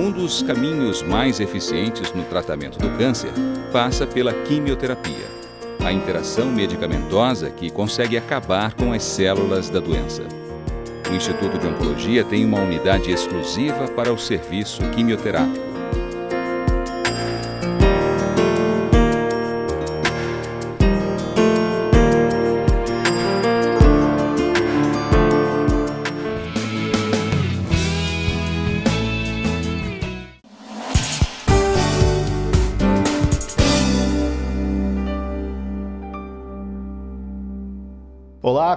Um dos caminhos mais eficientes no tratamento do câncer passa pela quimioterapia, a interação medicamentosa que consegue acabar com as células da doença. O Instituto de Oncologia tem uma unidade exclusiva para o serviço quimioterápico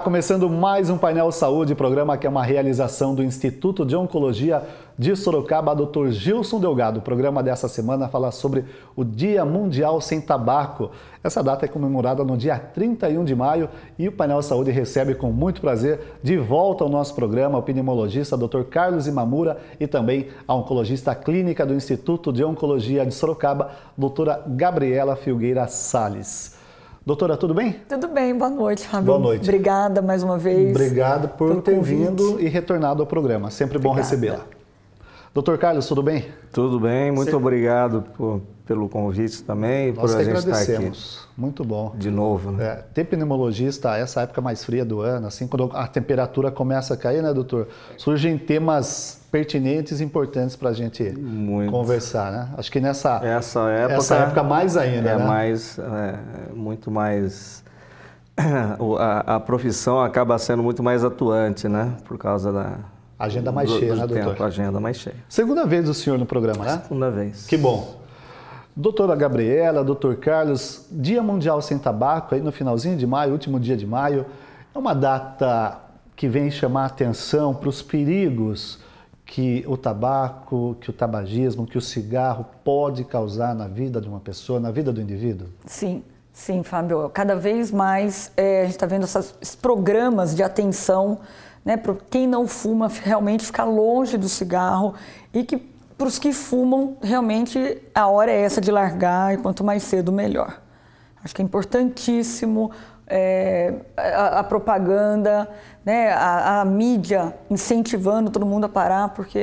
começando mais um painel saúde, programa que é uma realização do Instituto de Oncologia de Sorocaba, Dr. Gilson Delgado. O programa dessa semana fala sobre o Dia Mundial Sem Tabaco. Essa data é comemorada no dia 31 de maio e o painel saúde recebe com muito prazer de volta ao nosso programa o pneumologista Dr. Carlos Imamura e também a oncologista clínica do Instituto de Oncologia de Sorocaba, doutora Gabriela Filgueira Sales. Doutora, tudo bem? Tudo bem, boa noite, Fábio. Boa noite. Obrigada mais uma vez. Obrigado por ter convite. vindo e retornado ao programa. Sempre Obrigada. bom recebê-la. Doutor Carlos, tudo bem? Tudo bem, muito obrigado por, pelo convite também Nós por a gente estar aqui. Muito bom. De novo, né? É, ter pneumologista, essa época mais fria do ano, assim, quando a temperatura começa a cair, né, doutor? Surgem temas pertinentes e importantes para a gente muito. conversar, né? Acho que nessa essa época, essa época mais ainda, é né? mais, é, muito mais... a, a profissão acaba sendo muito mais atuante, né? Por causa da, Agenda mais do, cheia, do né, doutor? Tempo, agenda mais cheia. Segunda vez o senhor no programa, né? Segunda vez. Que bom. Doutora Gabriela, doutor Carlos, Dia Mundial Sem Tabaco, aí no finalzinho de maio, último dia de maio, é uma data que vem chamar atenção para os perigos que o tabaco, que o tabagismo, que o cigarro pode causar na vida de uma pessoa, na vida do indivíduo? Sim, sim, Fábio. Cada vez mais é, a gente está vendo esses programas de atenção né, para quem não fuma realmente ficar longe do cigarro e que para os que fumam realmente a hora é essa de largar e quanto mais cedo melhor. Acho que é importantíssimo é, a, a, propaganda, né, a, a, mídia incentivando todo mundo a parar, porque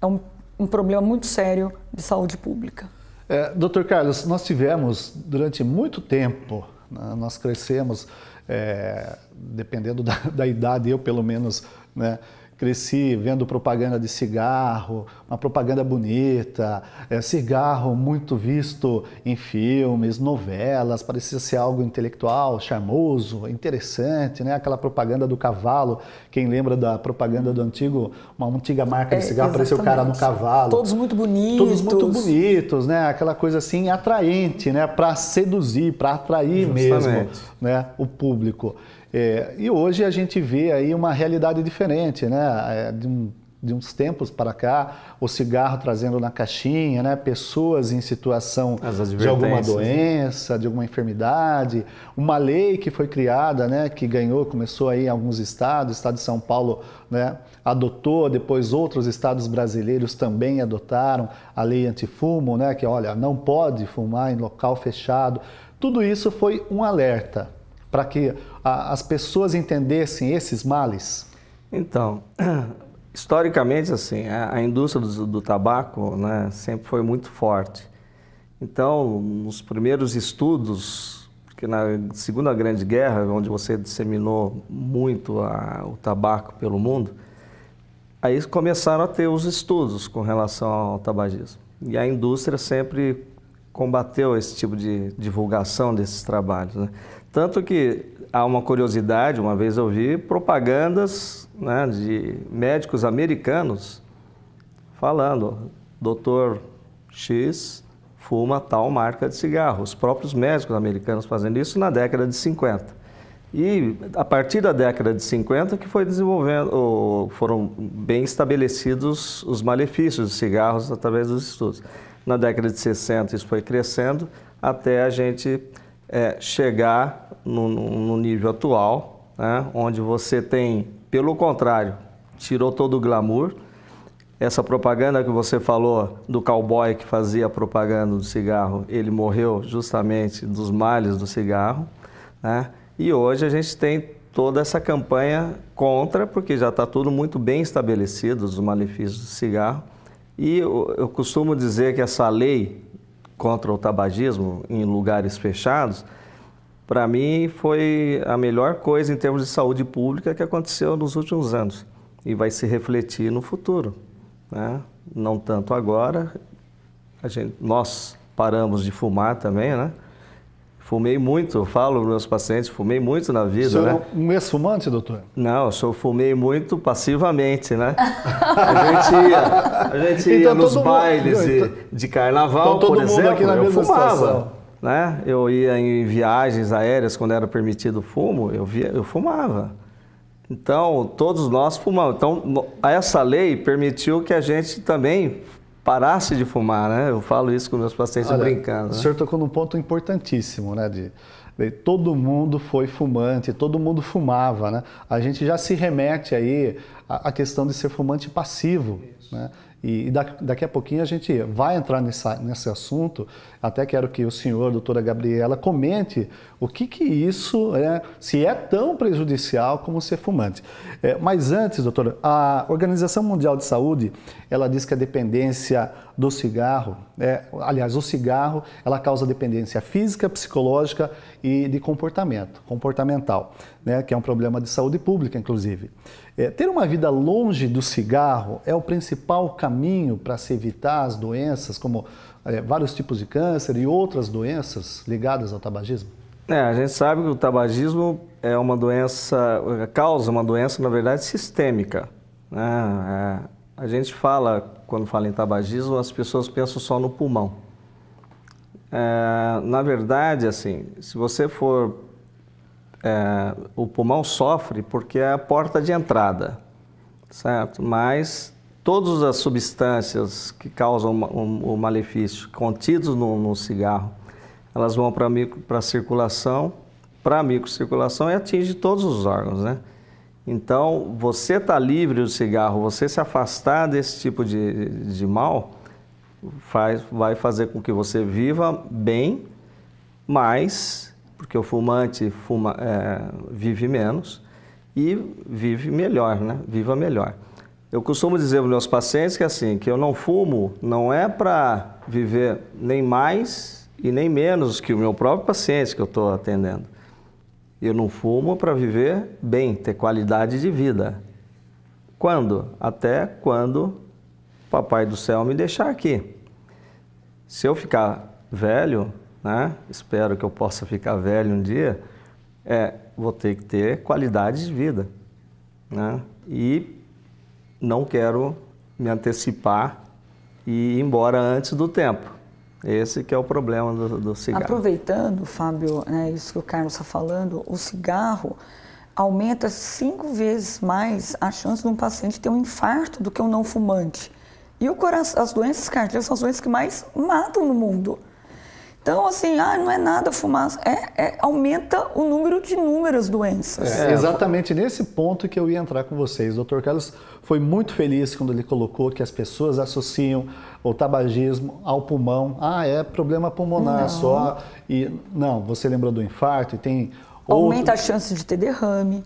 é um, um problema muito sério de saúde pública. É, Dr. Carlos, nós tivemos durante muito tempo, né, nós crescemos é, dependendo da, da idade, eu pelo menos, né, cresci vendo propaganda de cigarro, uma propaganda bonita, é, cigarro muito visto em filmes, novelas, parecia ser algo intelectual, charmoso, interessante, né? Aquela propaganda do cavalo, quem lembra da propaganda do antigo, uma antiga marca de é, cigarro, é, apareceu o cara no cavalo. Todos muito bonitos. Todos muito bonitos, né? Aquela coisa assim atraente, né? Para seduzir, para atrair Justamente. mesmo, né? O público. É, e hoje a gente vê aí uma realidade diferente, né? É, de, um, de, uns tempos para cá, o cigarro trazendo na caixinha, né? Pessoas em situação de alguma né? doença, né? de alguma enfermidade, uma lei que foi criada, né? Que ganhou, começou aí em alguns estados, o estado de São Paulo, né? Adotou, depois outros estados brasileiros também adotaram a lei antifumo, né? Que olha, não pode fumar em local fechado. Tudo isso foi um alerta para que as pessoas entendessem esses males? Então, historicamente, assim, a, a indústria do, do tabaco né, sempre foi muito forte. Então, nos primeiros estudos, porque na Segunda Grande Guerra, onde você disseminou muito a, o tabaco pelo mundo, aí começaram a ter os estudos com relação ao tabagismo. E a indústria sempre combateu esse tipo de divulgação desses trabalhos. Né? Tanto que há uma curiosidade, uma vez eu vi propagandas né, de médicos americanos falando, doutor X fuma tal marca de cigarro. Os próprios médicos americanos fazendo isso na década de 50. E a partir da década de 50 que foi desenvolvendo, foram bem estabelecidos os malefícios dos cigarros através dos estudos. Na década de 60 isso foi crescendo até a gente é, chegar no, no, nível atual, né? onde você tem, pelo contrário, tirou todo o glamour. Essa propaganda que você falou do cowboy que fazia propaganda do cigarro, ele morreu justamente dos males do cigarro. Né? E hoje a gente tem toda essa campanha contra, porque já está tudo muito bem estabelecido, os malefícios do cigarro. E eu, eu costumo dizer que essa lei contra o tabagismo em lugares fechados, para mim foi a melhor coisa em termos de saúde pública que aconteceu nos últimos anos e vai se refletir no futuro. Né? Não tanto agora, gente, nós paramos de fumar também, né? Fumei muito, eu falo para meus pacientes, fumei muito na vida, né? Você é um ex-fumante, doutor? Não, eu sou, fumei muito passivamente, né? a gente ia, a gente ia então, nos bailes mundo, de, então, de, carnaval, então, por exemplo, eu fumava. Né? Eu ia em viagens aéreas, quando era permitido fumo, eu, via, eu fumava. Então, todos nós fumamos. Então, essa lei permitiu que a gente também parasse de fumar, né? Eu falo isso com meus pacientes Olha, brincando. Né? O senhor tocou num ponto importantíssimo, né? De, todo mundo foi fumante, todo mundo fumava, né? A gente já se remete aí à, questão de ser fumante passivo, Isso. né? E, daqui a pouquinho a gente vai entrar nesse assunto. Até quero que o senhor, doutora Gabriela, comente o que, que isso é, se é tão prejudicial como ser fumante. É, mas antes, doutora, a Organização Mundial de Saúde, ela diz que a dependência do cigarro, é, aliás, o cigarro, ela causa dependência física, psicológica e de comportamento, comportamental, né, que é um problema de saúde pública, inclusive. É, ter uma vida longe do cigarro é o principal caminho para se evitar as doenças, como é, vários tipos de câncer e outras doenças ligadas ao tabagismo? É, a gente sabe que o tabagismo é uma doença, causa uma doença, na verdade, sistêmica. Né? É, a gente fala, quando fala em tabagismo, as pessoas pensam só no pulmão. É, na verdade, assim, se você for. É, o pulmão sofre porque é a porta de entrada, certo? Mas todas as substâncias que causam o malefício contidos no, no cigarro, elas vão para a circulação, para a microcirculação e atinge todos os órgãos, né? Então, você está livre do cigarro, você se afastar desse tipo de, de mal, faz, vai fazer com que você viva bem, mas, porque o fumante fuma, é, vive menos e vive melhor, né? Viva melhor. Eu costumo dizer para meus pacientes que assim, que eu não fumo não é para viver nem mais e nem menos que o meu próprio paciente que eu estou atendendo. Eu não fumo para viver bem, ter qualidade de vida. Quando? Até quando papai do céu me deixar aqui. Se eu ficar velho, né? Espero que eu possa ficar velho um dia. É, vou ter que ter qualidade de vida, né? E não quero me antecipar e ir embora antes do tempo. Esse que é o problema do, do cigarro. Aproveitando, Fábio, né, isso que o Carlos está falando, o cigarro aumenta cinco vezes mais a chance de um paciente ter um infarto do que um não fumante. E o coração, as doenças cardíacas são as doenças que mais matam no mundo. Então, assim, ah, não é nada fumaça. É, é, aumenta o número de inúmeras doenças. É, exatamente nesse ponto que eu ia entrar com vocês. O doutor Carlos foi muito feliz quando ele colocou que as pessoas associam o tabagismo ao pulmão. Ah, é problema pulmonar não. só. E não, você lembrou do infarto e tem. Aumenta outro... a chance de ter derrame,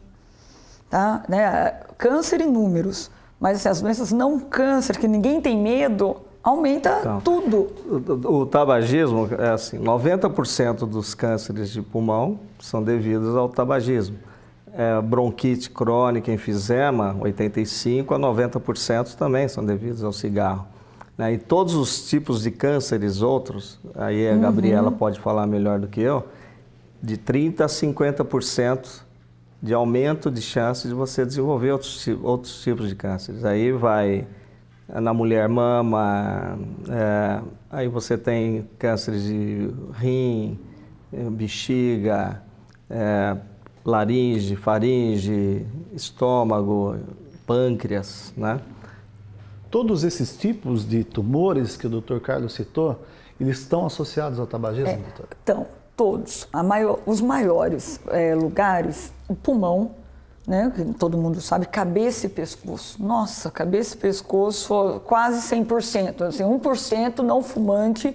tá? Né? Câncer inúmeros. números mas assim, as doenças não câncer, que ninguém tem medo, aumenta então, tudo. O, o, tabagismo é assim, 90% dos cânceres de pulmão são devidos ao tabagismo. É, bronquite crônica, enfisema, 85 a 90% também são devidos ao cigarro. Né? E todos os tipos de cânceres outros, aí a uhum. Gabriela pode falar melhor do que eu, de 30 a 50% de aumento de chances de você desenvolver outros, outros tipos de cânceres. Aí vai na mulher mama, é, aí você tem cânceres de rim, eh, bexiga, é, laringe, faringe, estômago, pâncreas, né? Todos esses tipos de tumores que o Dr. Carlos citou, eles estão associados ao tabagismo, é, doutora? Então, todos. Maior, os maiores é, lugares o pulmão, né? todo mundo sabe, cabeça e pescoço. Nossa, cabeça e pescoço quase 100%, assim, 1% não fumante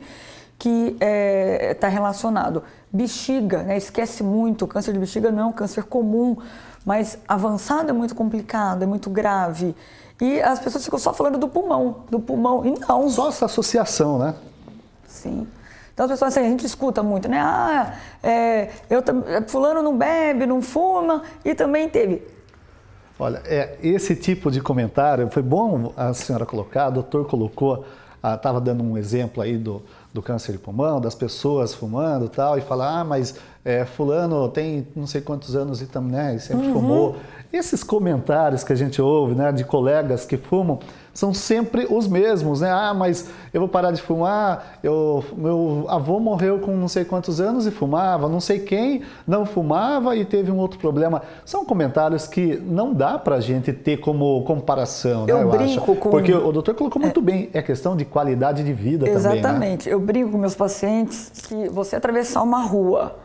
que está é, tá relacionado. Bexiga, né? esquece muito, o câncer de bexiga não é um câncer comum, mas avançado é muito complicado, é muito grave. E as pessoas ficam só falando do pulmão, do pulmão, e não. Só essa associação, né? Sim. Então as pessoas assim, a gente escuta muito, né? Ah, é, eu, é, fulano não bebe, não fuma e também teve. Olha, é, esse tipo de comentário foi bom a senhora colocar, o doutor colocou, estava ah, dando um exemplo aí do, do câncer de pulmão, das pessoas fumando tal, e falar, ah, mas é, fulano tem não sei quantos anos e também, né, sempre uhum. fumou. Esses comentários que a gente ouve, né, de colegas que fumam, são sempre os mesmos, né? Ah, mas eu vou parar de fumar, eu, meu avô morreu com não sei quantos anos e fumava, não sei quem não fumava e teve um outro problema. São comentários que não dá para a gente ter como comparação, né, eu né? Eu brinco acho. com... Porque o doutor colocou muito é... bem, é questão de qualidade de vida né? Exatamente. também, Exatamente. Né? Eu brinco com meus pacientes que você atravessar uma rua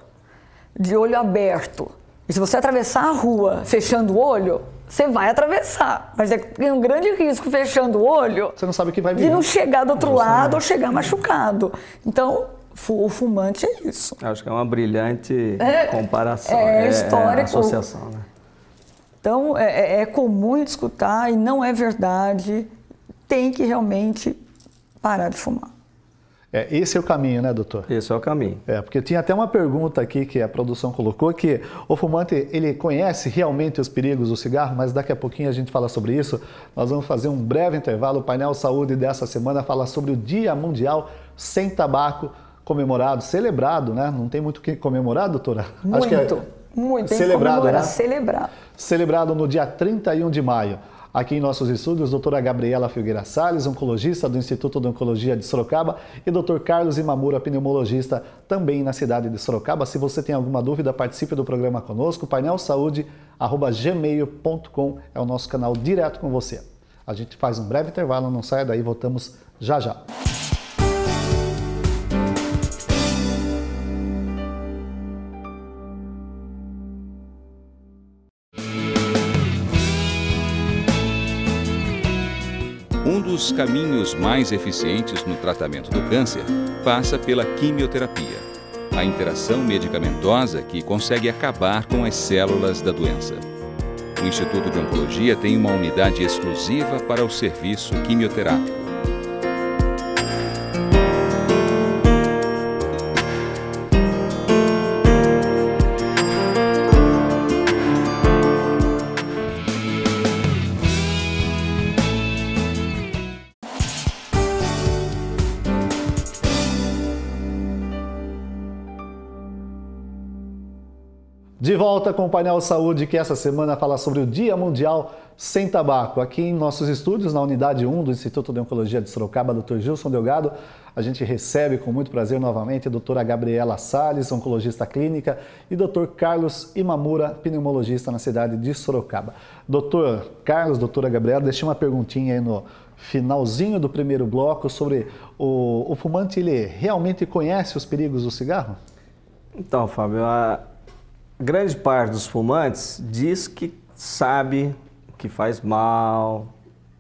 de olho aberto, e se você atravessar a rua fechando o olho, você vai atravessar. Mas é um grande risco fechando o olho. Você não sabe o que vai vir. De não chegar do outro Nossa, lado ou chegar machucado. Então, o fumante é isso. acho que é uma brilhante é, comparação. É, é história. É associação, né? Então, é, é, é comum escutar e não é verdade. Tem que realmente parar de fumar. É, esse é o caminho, né, doutor? Esse é o caminho. É, porque tinha até uma pergunta aqui que a produção colocou, que o fumante, ele conhece realmente os perigos do cigarro, mas daqui a pouquinho a gente fala sobre isso. Nós vamos fazer um breve intervalo. O painel Saúde dessa semana fala sobre o Dia Mundial Sem Tabaco, comemorado, celebrado, né? Não tem muito o que comemorar, doutora? Muito, Acho que é muito. Celebrado, né? Celebrado. Celebrado no dia 31 de maio. Aqui em nossos estúdios, doutora Gabriela Figueira Salles, oncologista do Instituto de Oncologia de Sorocaba, e doutor Carlos Imamura, pneumologista, também na cidade de Sorocaba. Se você tem alguma dúvida, participe do programa conosco. Painel Saúde, gmail.com é o nosso canal direto com você. A gente faz um breve intervalo, não saia daí, voltamos já já. dos caminhos mais eficientes no tratamento do câncer passa pela quimioterapia, a interação medicamentosa que consegue acabar com as células da doença. O Instituto de Oncologia tem uma unidade exclusiva para o serviço quimioterápico De volta com o painel Saúde, que essa semana fala sobre o Dia Mundial Sem Tabaco. Aqui em nossos estúdios, na unidade 1 do Instituto de Oncologia de Sorocaba, Dr. Gilson Delgado, a gente recebe com muito prazer novamente a doutora Gabriela Salles, oncologista clínica, e Dr. Carlos Imamura, pneumologista na cidade de Sorocaba. Doutor Carlos, doutora Gabriela, deixei uma perguntinha aí no finalzinho do primeiro bloco sobre o, o fumante, ele realmente conhece os perigos do cigarro? Então, Fábio, a grande parte dos fumantes diz que sabe que faz mal,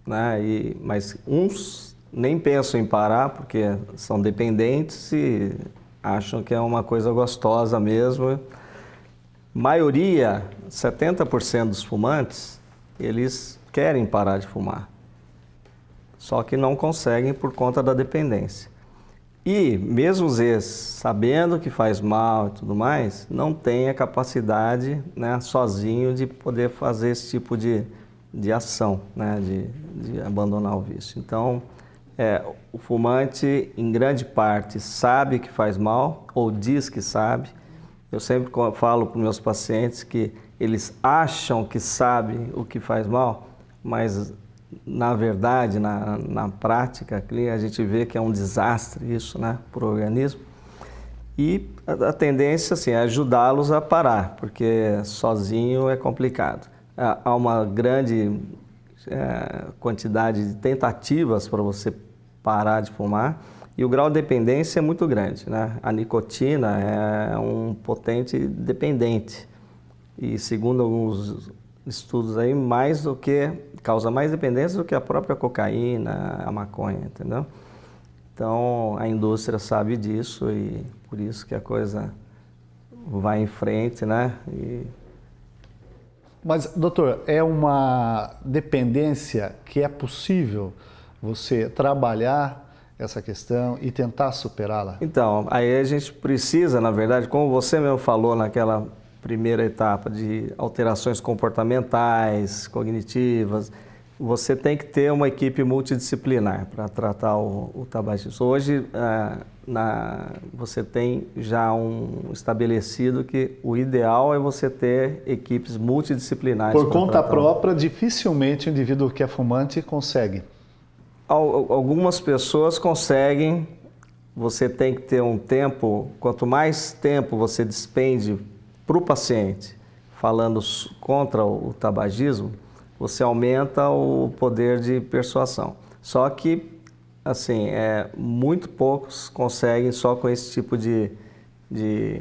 né? E, mas uns nem pensam em parar porque são dependentes e acham que é uma coisa gostosa mesmo. Maioria, 70% dos fumantes, eles querem parar de fumar, só que não conseguem por conta da dependência. E mesmo os ex, sabendo que faz mal e tudo mais, não tem a capacidade né, sozinho de poder fazer esse tipo de, de ação, né, de, de abandonar o vício. Então, é, o fumante, em grande parte, sabe que faz mal ou diz que sabe. Eu sempre falo para meus pacientes que eles acham que sabem o que faz mal, mas na verdade, na, na prática, a gente vê que é um desastre isso né, para o organismo. E a, a tendência assim, é ajudá-los a parar, porque sozinho é complicado. Há uma grande é, quantidade de tentativas para você parar de fumar e o grau de dependência é muito grande. Né? A nicotina é um potente dependente. E segundo alguns estudos aí mais do que causa mais dependência do que a própria cocaína, a maconha, entendeu? Então a indústria sabe disso e por isso que a coisa vai em frente, né? E... Mas doutor, é uma dependência que é possível você trabalhar essa questão e tentar superá-la? Então, aí a gente precisa, na verdade, como você mesmo falou naquela primeira etapa de alterações comportamentais, cognitivas. Você tem que ter uma equipe multidisciplinar para tratar o, o tabagismo. Hoje, é, na, você tem já um estabelecido que o ideal é você ter equipes multidisciplinares. Por conta própria, dificilmente o indivíduo que é fumante consegue. Al algumas pessoas conseguem. Você tem que ter um tempo. Quanto mais tempo você despende para o paciente, falando contra o tabagismo, você aumenta o poder de persuasão. Só que, assim, é, muito poucos conseguem só com esse tipo de, de,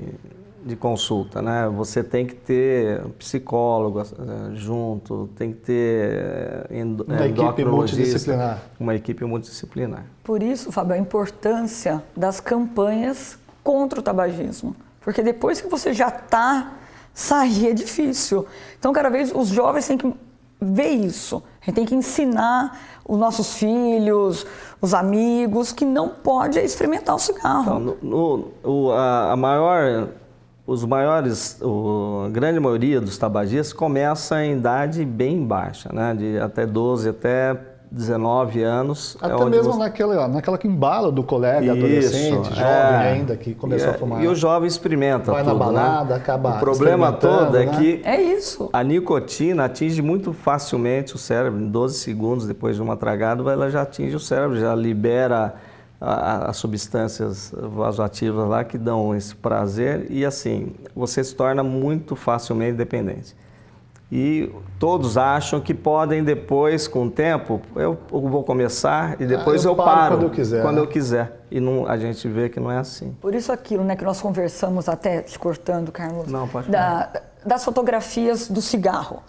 de consulta, né? Você tem que ter psicólogo é, junto, tem que ter é, uma equipe multidisciplinar. Uma equipe multidisciplinar. Por isso, Fábio, a importância das campanhas contra o tabagismo. Porque depois que você já está, sair é difícil. Então, cada vez os jovens têm que ver isso. A gente tem que ensinar os nossos filhos, os amigos, que não pode experimentar o cigarro. Então, no, no, a, a, maior, os maiores, o, a grande maioria dos tabagistas começa em idade bem baixa, né? de até 12, até 19 anos. É Até é mesmo você... naquela, naquela que embala do colega Isso, adolescente, é. jovem é, ainda, que começou a é, fumar. E o jovem experimenta Vai tudo, na né? balada, né? acaba O problema todo é né? que é isso. a nicotina atinge muito facilmente o cérebro. Em 12 segundos depois de uma tragada, ela já atinge o cérebro, já libera as substâncias vasoativas lá que dão esse prazer e assim, você se torna muito facilmente dependente e todos acham que podem depois, com o tempo, eu vou começar e depois ah, eu, eu, paro, quando eu quiser. Quando eu né? quiser. E não, a gente vê que não é assim. Por isso aquilo, né, que nós conversamos até te cortando, Carlos. Não, pode da, das fotografias do cigarro.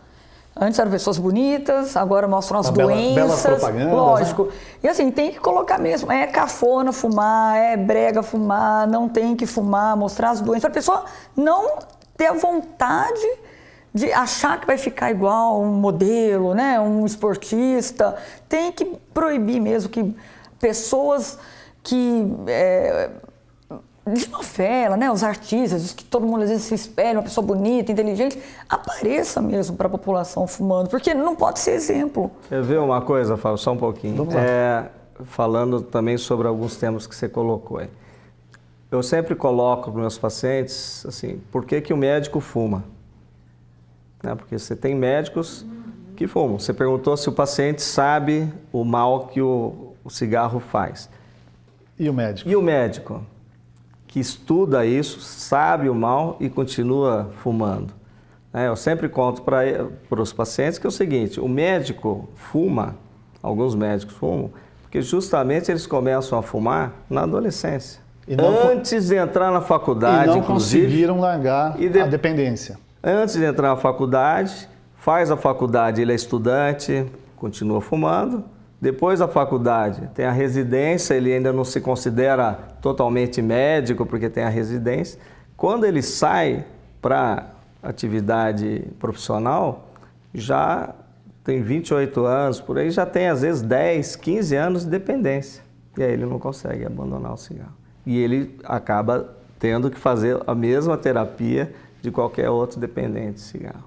Antes eram pessoas bonitas, agora mostram as Uma ah, doenças. Bela, belas lógico. Né? E assim, tem que colocar mesmo. É cafona fumar, é brega fumar, não tem que fumar, mostrar as doenças. Para a pessoa não ter a vontade de achar que vai ficar igual um modelo, né, um esportista. Tem que proibir mesmo que pessoas que é, de novela, né, os artistas, os que todo mundo às vezes se espelha, uma pessoa bonita, inteligente, apareça mesmo para a população fumando, porque não pode ser exemplo. Quer ver uma coisa, Fábio, só um pouquinho? Vamos lá. É, falando também sobre alguns temas que você colocou aí. Eu sempre coloco para meus pacientes assim, por que, que o médico fuma? né? porque você tem médicos que fumam. Você perguntou se o paciente sabe o mal que o, o cigarro faz. E o médico? E o médico que estuda isso, sabe o mal e continua fumando. Né? Eu sempre conto para os pacientes que é o seguinte: o médico fuma, alguns médicos fumam, porque justamente eles começam a fumar na adolescência. Não, antes de entrar na faculdade, e não conseguiram largar de... a dependência. Antes de entrar na faculdade, faz a faculdade, ele é estudante, continua fumando. Depois da faculdade, tem a residência, ele ainda não se considera totalmente médico porque tem a residência. Quando ele sai para atividade profissional, já tem 28 anos, por aí já tem às vezes 10, 15 anos de dependência. E aí ele não consegue abandonar o cigarro. E ele acaba tendo que fazer a mesma terapia de qualquer outro dependente de cigarro.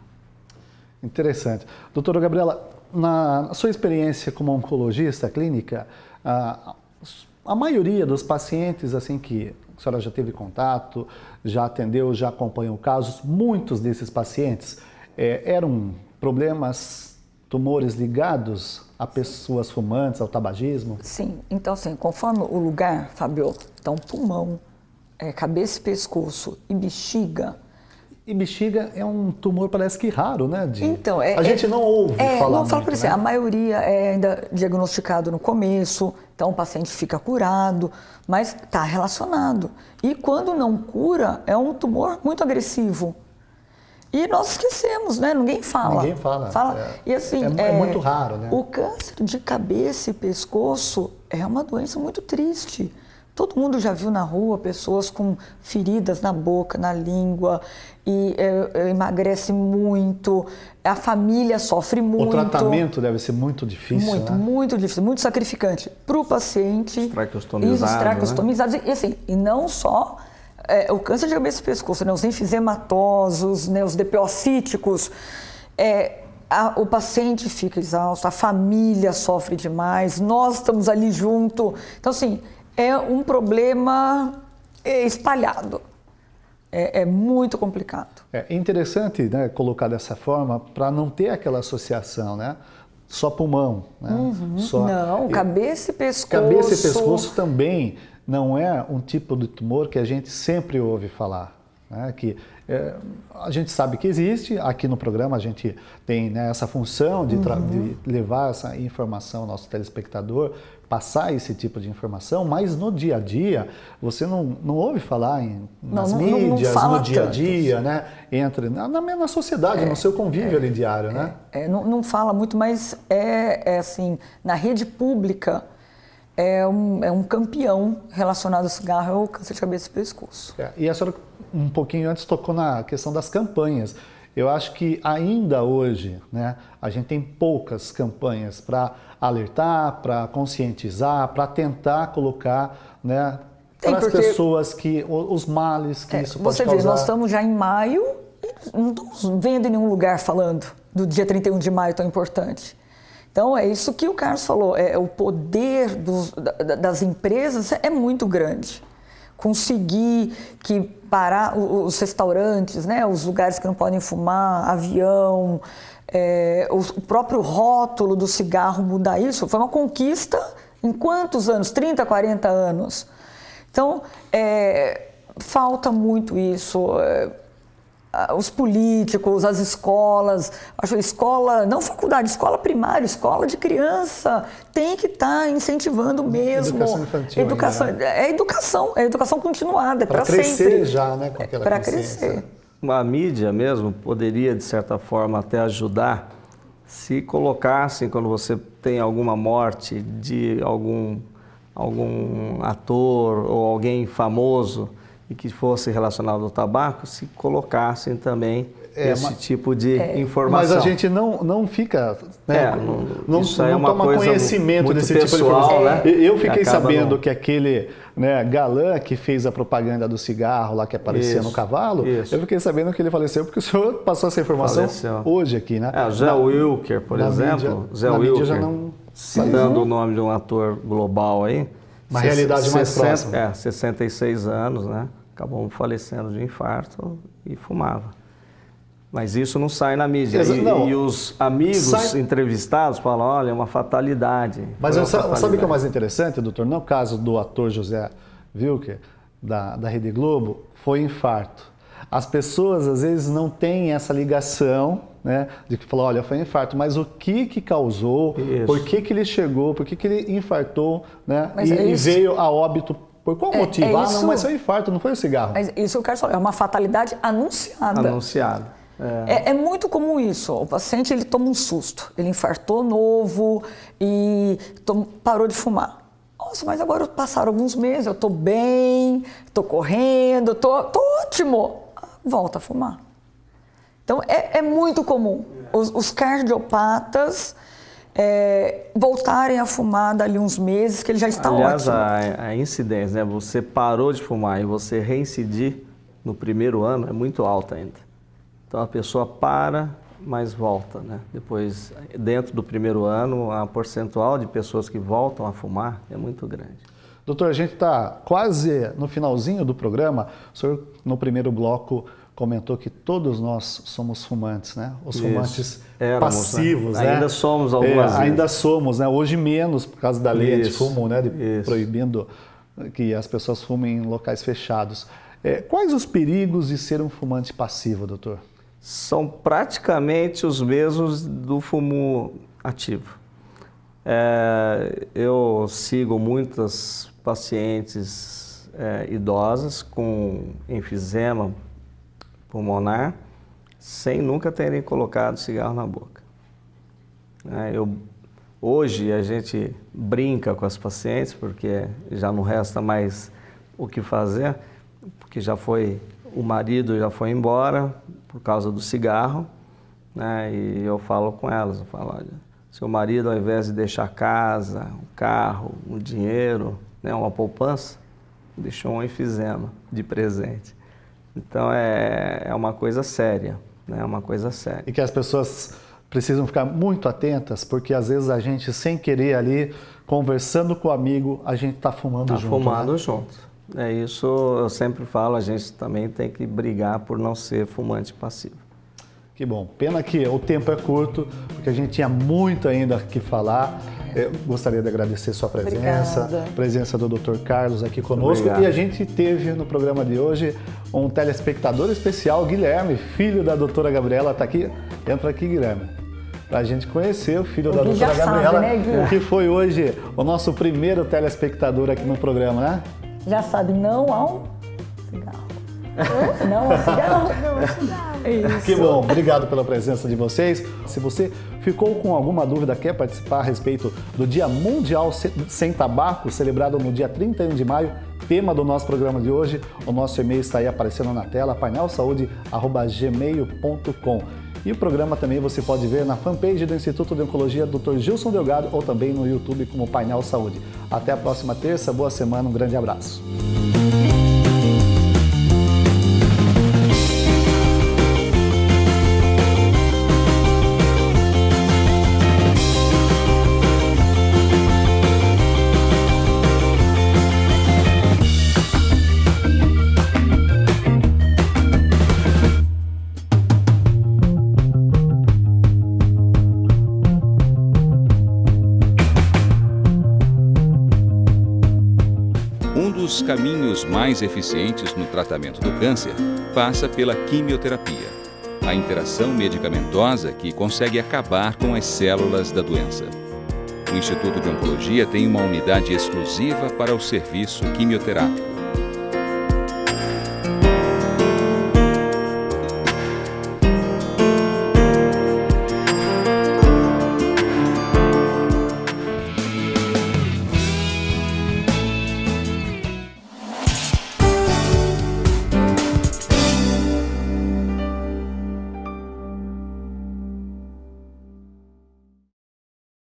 Interessante. Doutora Gabriela, na sua experiência como oncologista clínica, a, a maioria dos pacientes assim que a senhora já teve contato, já atendeu, já acompanhou casos, muitos desses pacientes é, eram problemas, tumores ligados a pessoas fumantes, ao tabagismo? Sim, então assim, conforme o lugar, Fabio, então tá pulmão, é, cabeça e pescoço e bexiga, e bexiga é um tumor, parece que raro, né? De... Então, é, a gente é, não ouve é, falar. Não fala por isso. Né? A maioria é ainda diagnosticado no começo, então o paciente fica curado, mas está relacionado. E quando não cura, é um tumor muito agressivo. E nós esquecemos, né? Ninguém fala. Ninguém fala. fala. É, e assim, é, é, é muito raro, né? O câncer de cabeça e pescoço é uma doença muito triste Todo mundo já viu na rua pessoas com feridas na boca, na língua, e é, é emagrece muito, a família sofre muito. O tratamento deve ser muito difícil. Muito, né? muito difícil, muito sacrificante para o paciente. Estracostomizado. Né? E, assim, e não só é, o câncer de cabeça e pescoço, né? os enfisematosos, né? os DPOcíticos. É, a, o paciente fica exausto, a família sofre demais, nós estamos ali junto. Então, assim é um problema é, espalhado. É, é, muito complicado. É interessante né, colocar dessa forma para não ter aquela associação, né? Só pulmão, né? Uhum. Só... Não, cabeça e pescoço. Cabeça e pescoço também não é um tipo de tumor que a gente sempre ouve falar. Né? Que é, a gente sabe que existe, aqui no programa a gente tem né, essa função de, uhum. de levar essa informação ao nosso telespectador passar esse tipo de informação, mas no dia a dia você não, não ouve falar em, nas não, não, mídias, no dia a dia, assim. né? Entre, na, na, na sociedade, é, no seu convívio é, ali diário, né? é, né? não, não fala muito, mas é, é, assim, na rede pública é um, é um campeão relacionado ao cigarro, é o câncer de cabeça e pescoço. É, e a senhora um pouquinho antes tocou na questão das campanhas. Eu acho que ainda hoje, né, a gente tem poucas campanhas para alertar, para conscientizar, para tentar colocar né, para as pessoas que os males que é, isso pode você causar. Você vê, nós estamos já em maio e não estamos vendo em nenhum lugar falando do dia 31 de maio tão importante. Então é isso que o Carlos falou, é o poder dos, das empresas é muito grande conseguir que parar os restaurantes, né, os lugares que não podem fumar, avião, é, o próprio rótulo do cigarro mudar isso, foi uma conquista em quantos anos? 30, 40 anos. Então, é, falta muito isso. É, os políticos, as escolas, acho escola, não faculdade, escola primária, escola de criança, tem que estar tá incentivando mesmo. Educação infantil. Né? Educação, É educação, é educação continuada, é para crescer já, né? É, aquela para crescer. A mídia mesmo poderia, de certa forma, até ajudar se colocassem, quando você tem alguma morte de algum, algum ator ou alguém famoso, e que fosse relacionado ao tabaco se colocassem também é, esse mas, tipo de é, informação. Mas a gente não, não fica. Né, é, não, não, isso é não é uma toma conhecimento desse pessoal, tipo de informação. Né? Eu fiquei sabendo não. que aquele né, galã que fez a propaganda do cigarro lá que aparecia isso, no cavalo, isso. eu fiquei sabendo que ele faleceu porque o senhor passou essa informação faleceu. hoje aqui, né? É, Zé na, Wilker, por exemplo. Mídia, Zé Wilker. Mídia já não. Citando o né? nome de um ator global aí uma realidade mais próxima. É, 66 anos, né? Acabou falecendo de infarto e fumava. Mas isso não sai na mídia. Exa e, e, os amigos sai... entrevistados falam, olha, é uma fatalidade. Mas uma sa fatalidade. sabe o que é mais interessante, doutor? Não é o caso do ator José Wilker, da, da Rede Globo, foi infarto. As pessoas às vezes não têm essa ligação, né? De que falou, olha, foi um infarto, mas o que que causou? Isso. Por que que ele chegou? Por que que ele infartou, né? Mas e, é e veio a óbito por qual é, motivo? É ah, não, mas foi um infarto, não foi o cigarro. Mas isso eu quero saber, é uma fatalidade anunciada. Anunciada. É. é. é. muito comum isso. O paciente ele toma um susto, ele infartou novo e tom... parou de fumar. Nossa, mas agora passaram alguns meses, eu estou bem, estou correndo, estou ótimo volta a fumar. Então é, é muito comum é. os, os cardiopatas é, voltarem a fumar dali uns meses, que ele já está Aliás, ótimo. Aliás, a, incidência, né? Você parou de fumar e você reincidir no primeiro ano é muito alta ainda. Então a pessoa para, mas volta, né? Depois, dentro do primeiro ano, a porcentual de pessoas que voltam a fumar é muito grande. Doutor, a gente está quase no finalzinho do programa. O senhor, no primeiro bloco, comentou que todos nós somos fumantes, né? Os Isso. fumantes Éramos, né? passivos, né? Ainda somos algumas. É, ainda somos, né? Hoje menos, por causa da lei Isso. de fumo, né? De, proibindo que as pessoas fumem em locais fechados. É, quais os perigos de ser um fumante passivo, doutor? São praticamente os mesmos do fumo ativo. É, eu sigo muitas pacientes é, idosas com enfisema pulmonar sem nunca terem colocado cigarro na boca. É, eu, hoje a gente brinca com as pacientes porque já não resta mais o que fazer, porque já foi o marido já foi embora por causa do cigarro, né? E eu falo com elas, eu falo, olha, seu marido ao invés de deixar casa, um carro, um dinheiro, né, uma poupança, deixou um enfisema de presente. Então é, é uma coisa séria, né, é uma coisa séria. E que as pessoas precisam ficar muito atentas, porque às vezes a gente, sem querer ali, conversando com o amigo, a gente está fumando tá junto. fumando né? junto. É isso, eu sempre falo, a gente também tem que brigar por não ser fumante passivo. Que bom. Pena que o tempo é curto, porque a gente tinha muito ainda que falar. Eu gostaria de agradecer sua presença, Obrigada. presença do Dr. Carlos aqui conosco. E a gente teve no programa de hoje um telespectador especial, Guilherme, filho da doutora Gabriela, está aqui. Entra aqui, Guilherme. Para a gente conhecer o filho da doutora Gabriela, sabe, né, Guilherme? que foi hoje o nosso primeiro telespectador aqui no programa, né? Já sabe, não ao cigarro. Não, é não, não, não. Isso. Que bom, obrigado pela presença de vocês. Se você ficou com alguma dúvida, quer participar a respeito do Dia Mundial Sem Tabaco, celebrado no dia 31 de maio, tema do nosso programa de hoje, o nosso e-mail está aí aparecendo na tela, painelsaude.gmail.com. E o programa também você pode ver na fanpage do Instituto de Oncologia Dr. Gilson Delgado ou também no YouTube como Painel Saúde. Até a próxima terça, boa semana, um grande abraço. Os caminhos mais eficientes no tratamento do câncer passa pela quimioterapia, a interação medicamentosa que consegue acabar com as células da doença. O Instituto de Oncologia tem uma unidade exclusiva para o serviço quimioterápico